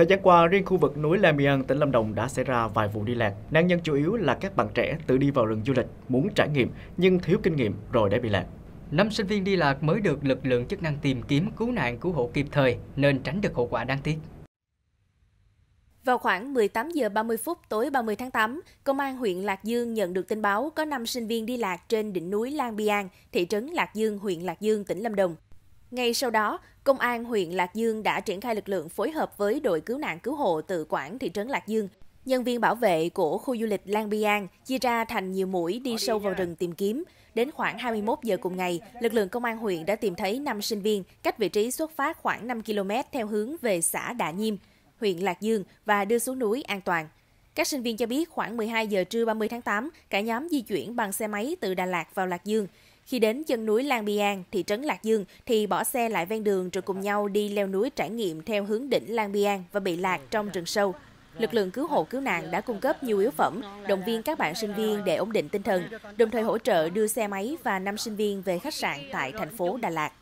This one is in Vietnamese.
Thời gian qua, riêng khu vực núi Lamian, tỉnh Lâm Đồng đã xảy ra vài vụ đi lạc. Nạn nhân chủ yếu là các bạn trẻ tự đi vào rừng du lịch, muốn trải nghiệm nhưng thiếu kinh nghiệm rồi đã bị lạc. Năm sinh viên đi lạc mới được lực lượng chức năng tìm kiếm cứu nạn cứu hộ kịp thời nên tránh được hậu quả đáng tiếc. Vào khoảng 18 giờ 30 phút tối 30 tháng 8, Công an huyện Lạc Dương nhận được tin báo có 5 sinh viên đi lạc trên đỉnh núi Lan Biang, thị trấn Lạc Dương, huyện Lạc Dương, tỉnh Lâm Đồng. Ngay sau đó, Công an huyện Lạc Dương đã triển khai lực lượng phối hợp với đội cứu nạn cứu hộ tự quản thị trấn Lạc Dương. Nhân viên bảo vệ của khu du lịch Lan Biang chia ra thành nhiều mũi đi sâu vào rừng tìm kiếm. Đến khoảng 21 giờ cùng ngày, lực lượng công an huyện đã tìm thấy 5 sinh viên cách vị trí xuất phát khoảng 5 km theo hướng về xã Đạ Nhiêm, huyện Lạc Dương và đưa xuống núi an toàn. Các sinh viên cho biết khoảng 12 giờ trưa 30 tháng 8, cả nhóm di chuyển bằng xe máy từ Đà Lạt vào Lạc Dương. Khi đến chân núi Lan Biang, thị trấn Lạc Dương thì bỏ xe lại ven đường rồi cùng nhau đi leo núi trải nghiệm theo hướng đỉnh Lan Biang và bị lạc trong rừng sâu. Lực lượng cứu hộ cứu nạn đã cung cấp nhiều yếu phẩm, động viên các bạn sinh viên để ổn định tinh thần, đồng thời hỗ trợ đưa xe máy và 5 sinh viên về khách sạn tại thành phố Đà Lạt.